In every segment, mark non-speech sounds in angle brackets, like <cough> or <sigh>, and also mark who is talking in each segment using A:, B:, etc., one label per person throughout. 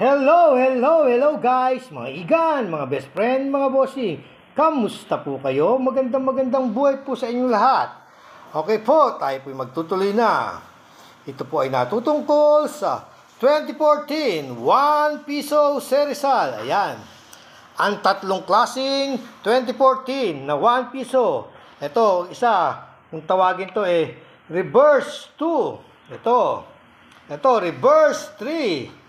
A: Hello, hello, hello guys! Mga igan, mga best friend, mga bossing. Kamusta po kayo? Magandang magandang buhay po sa inyong lahat. Okay po, tayo po magtutuloy na. Ito po ay natutungkol sa 2014 1 Piso Serizal. Ayan. Ang tatlong klasing 2014 na 1 piso. Ito, isa. Kung tawagin to eh, reverse 2. Ito. Ito, reverse 3.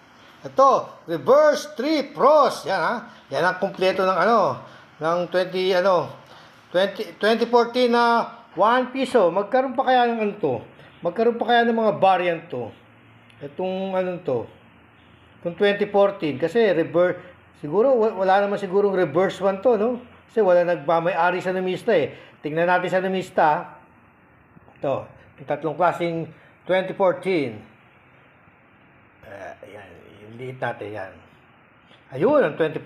A: Ito, reverse 3 pros. Yan ha. Yan ang kumpleto ng ano, ng 20 ano, 20, 2014 na 1 piso. Magkaroon pa kaya ng ano to? Magkaroon pa kaya ng mga variant to? Itong ano to? Kung 2014 kasi reverse siguro wala naman sigurong reverse 1 to, no? Kasi wala nagmamay-ari sa namista eh. Tingnan natin sa namista. Ito, yung tatlong klaseng 2014. Uh, yan. Liliit natin yan. Ayun, ang 2014.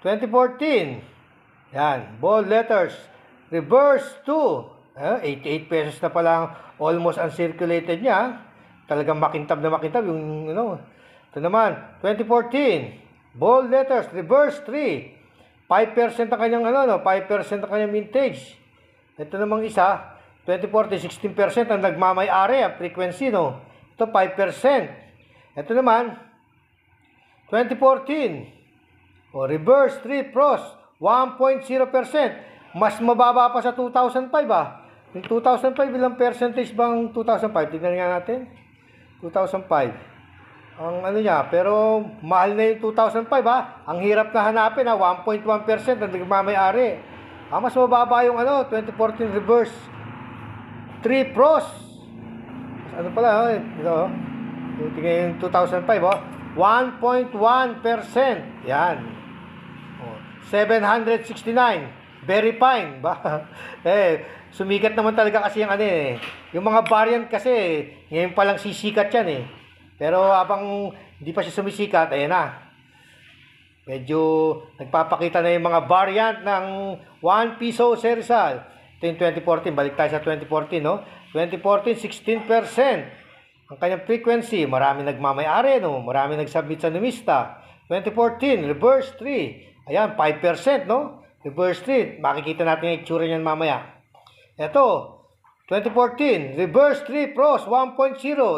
A: 2014. Yan, bold letters. Reverse 2. Eh, 88 pesos na pala almost ang circulated niya. Talagang makintab na makintab yung, you know. Ito naman, 2014. Bold letters, reverse 3. 5% ang kanyang ano, no? 5% ang kanyang vintage. Ito namang isa, 2014, 16% ang nagmamay-ari, ang frequency, no? Ito, 5%. Ito naman, 2014, o reverse 3 pros, 1.0%. Mas mababa pa sa 2005 ah. Yung 2005, bilang percentage bang 2005? Tingnan nga natin. 2005. Ang ano niya, pero mahal na yung 2005 ah Ang hirap na hanapin ah 1.1% na nagmamayari. Ah, mas mababa yung ano, 2014 reverse. 3 pros. Ano pala, oh, eh, ito oh. Tingnan yung 2005 oh. 1.1%. Yan. 769. Very fine. <laughs> Ba? eh, sumikat naman talaga kasi yung ano eh. Yung mga variant kasi, ngayon pa lang sisikat yan eh. Pero habang hindi pa siya sumisikat, ayan na. Medyo nagpapakita na yung mga variant ng 1 piso serisal. Ito yung 2014. Balik tayo sa 2014, no? 2014, 16%. Ang kanyang frequency, marami nagmamayari, no? marami nagsubmit sa numista. 2014, reverse 3. Ayan, 5%, no? Reverse 3. Makikita natin yung itsura niyan mamaya. Ito, 2014, reverse 3 pros 1.0.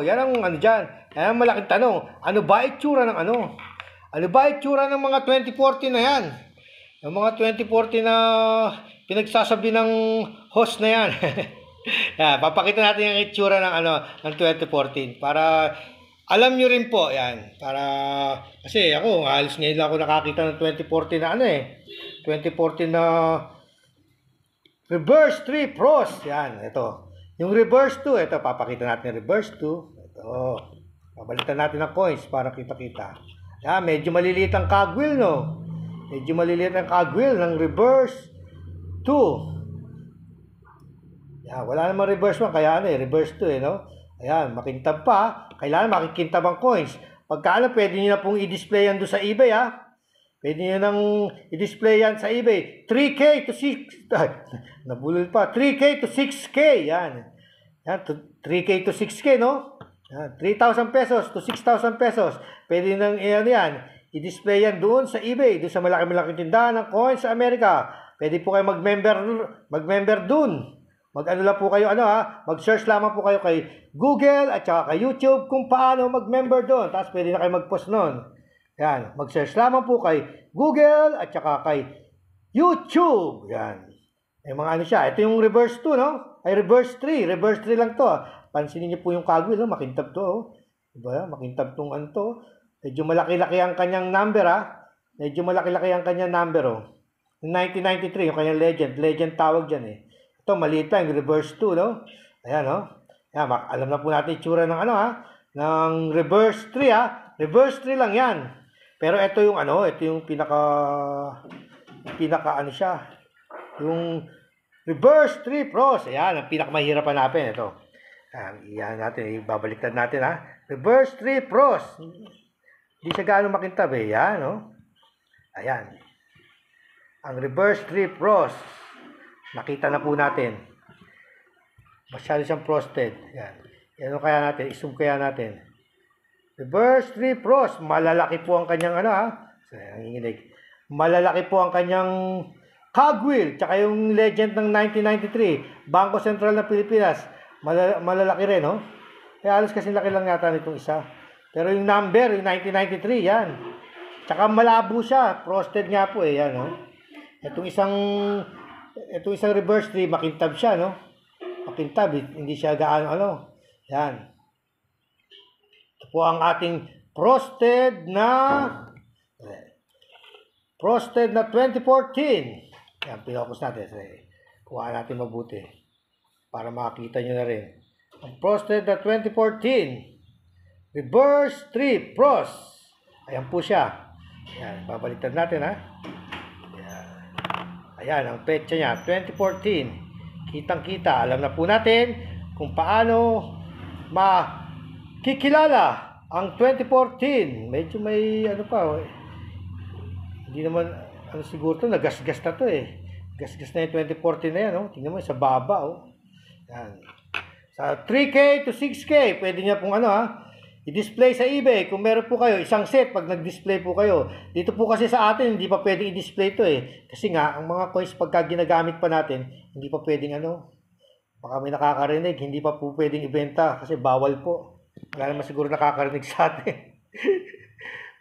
A: Yan ang ano dyan. Ayan, malaking tanong. Ano ba itsura ng ano? Ano ba itsura ng mga 2014 na yan? Yung mga 2014 na pinagsasabi ng host na yan. <laughs> yeah, papakita natin yung itsura ng ano ng 2014 para alam nyo rin po, yan. Para, kasi ako, halos ngayon lang ako nakakita ng 2014 na ano eh. 2014 na reverse 3 pros. Yan, ito. Yung reverse 2, ito, papakita natin yung reverse 2. Ito. Pabalitan natin ang coins para kita-kita. Yan, medyo maliliit ang cogwheel, no? Medyo maliliit ang cogwheel ng reverse 2. Yeah, wala namang reverse one. kaya ano eh, reverse 2 eh, no? Ayan, makintab pa. Ah. Kailangan makikintab ang coins. Pagka ano, pwede nyo na pong i-display yan doon sa eBay, ha? Ah. Pwede nyo nang i-display yan sa eBay. 3K to 6... <laughs> Nabulol pa. 3K to 6K, yan. Yan, 3K to 6K, no? Yan, 3,000 pesos to 6,000 pesos. Pwede nang, eh, ano yan, i-display yan doon sa eBay, doon sa malaki-malaking tindahan ng coins sa Amerika. Pwede po kayo mag-member, mag-member doon. Mag-ano lang po kayo, ano ha, mag-search lamang po kayo kay Google at saka kay YouTube kung paano mag-member doon. Tapos pwede na kayo mag-post noon. Yan, mag-search lamang po kay Google at saka kay YouTube. Yan. May mga ano siya. Ito yung reverse 2, no? Ay, reverse 3. Reverse 3 lang to. Pansinin niyo po yung kagwil, no? Makintab to, oh. Diba? Makintab tong ano to. Medyo malaki-laki ang kanyang number, ha? Medyo malaki-laki ang kanyang number, oh. 1993, yung kanyang legend. Legend tawag dyan, eh. Ito, maliit lang, reverse 2, no? Ayan, no? Ayan, alam na po natin itsura ng ano, ha? Ng reverse 3, ha? Reverse 3 lang yan. Pero ito yung ano, ito yung pinaka, pinaka ano siya. Yung reverse 3 pros. Ayan, ang pinakamahirap hanapin, ito. Ayan, iyan natin, ibabaliktad natin, ha? Reverse 3 pros. Hindi siya gaano makintab, eh. Ayan, no? Ayan. Ang reverse 3 pros. Nakita na po natin. Masyado siyang frosted. Yan. Ano kaya natin? Isum kaya natin. The three frost. Malalaki po ang kanyang ano ha. Nanginginig. Malalaki po ang kanyang cogwheel. Tsaka yung legend ng 1993. Bangko Sentral ng Pilipinas. Malala malalaki rin, no? Eh, alas kasi laki lang yata nitong isa. Pero yung number, yung 1993, yan. Tsaka malabo siya. Frosted nga po eh, yan, no? Itong isang ito isang reverse tree, makintab siya, no? Makintab, hindi siya gaano, ano? Yan. Ito po ang ating frosted na frosted na 2014. Yan, pinokus natin. Kuha natin mabuti para makita nyo na rin. Ang frosted na 2014. Reverse 3 frost. Ayan po siya. Ayan, babalitan natin ha. Ayan, ang petsa niya, 2014. Kitang-kita, alam na po natin kung paano makikilala ang 2014. Medyo may ano pa, oh, eh. hindi naman, ano siguro to, nagasgas na to eh. Gasgas na yung 2014 na yan, oh. tingnan mo, sa baba. Oh. Yan. Sa 3K to 6K, pwede niya pong ano ha, ah, I-display sa eBay kung meron po kayo isang set pag nag-display po kayo. Dito po kasi sa atin hindi pa pwedeng i-display to eh. Kasi nga ang mga coins pagka ginagamit pa natin, hindi pa pwedeng ano, baka may nakakarinig, hindi pa po pwedeng ibenta kasi bawal po. Wala naman siguro nakakarinig sa atin. <laughs>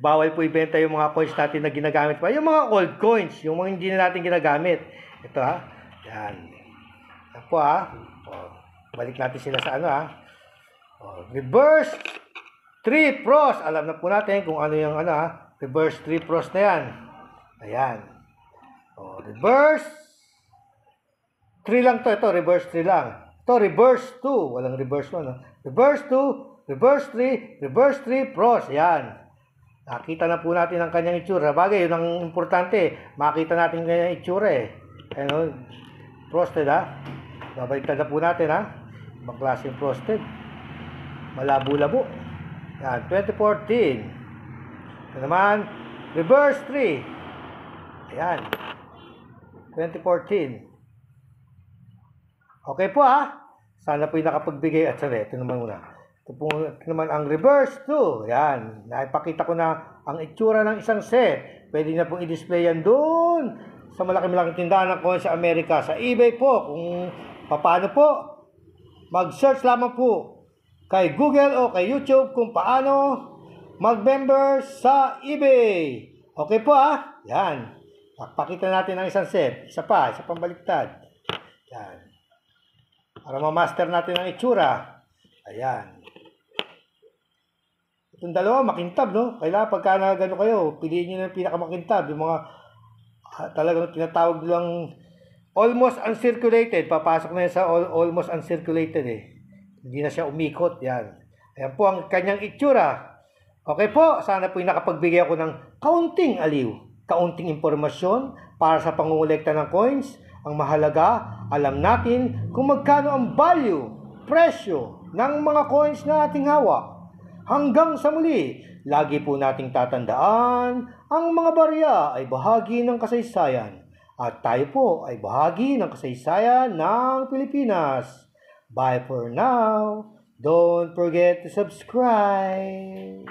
A: bawal po ibenta yung mga coins natin na ginagamit pa. Yung mga old coins, yung mga hindi na natin ginagamit. Ito ha. Yan. Yan po ha. O, balik natin sila sa ano ha. O, reverse 3 pros. Alam na po natin kung ano yung ano, ah, reverse 3 pros na yan. Ayan. O, oh, reverse 3 lang to. Ito, reverse 3 lang. Ito, reverse 2. Walang reverse 1. Ha? Ah. Reverse 2, reverse 3, reverse 3 pros. Ayan. Nakita na po natin ang kanyang itsura. Bagay, yun ang importante. Makita natin kanyang itsura eh. Ano, oh. frosted ha. Ah. Babaliktad na po natin ha. Ibang klaseng frosted. Malabo-labo. Yan, 2014. Ito naman, reverse 3. Ayan. 2014. Okay po ah. Sana po yung nakapagbigay at sana ito naman muna. Ito po ito naman ang reverse 2. Yan. Naipakita ko na ang itsura ng isang set. Pwede na pong i-display yan doon sa malaki-malaking tindahan ng sa Amerika. Sa eBay po. Kung paano po. Mag-search lamang po kay Google o kay YouTube kung paano mag-member sa eBay. Okay po ah. Yan. Pakita natin ang isang set. Isa pa, isa pang baliktad. Yan. Para ma-master natin ang itsura. Ayan. Itong dalawa, makintab, no? Kailangan pagka na gano'n kayo, piliin nyo na yung pinakamakintab. Yung mga ah, talagang tinatawag lang almost uncirculated. Papasok na yan sa all, almost uncirculated eh. Hindi na siya umikot. Yan. Ayan po ang kanyang itsura. Okay po, sana po yung nakapagbigay ako ng kaunting aliw, kaunting impormasyon para sa pangungulekta ng coins. Ang mahalaga, alam natin kung magkano ang value, presyo ng mga coins na ating hawak. Hanggang sa muli, lagi po nating tatandaan, ang mga barya ay bahagi ng kasaysayan at tayo po ay bahagi ng kasaysayan ng Pilipinas. Bye for now. Don't forget to subscribe.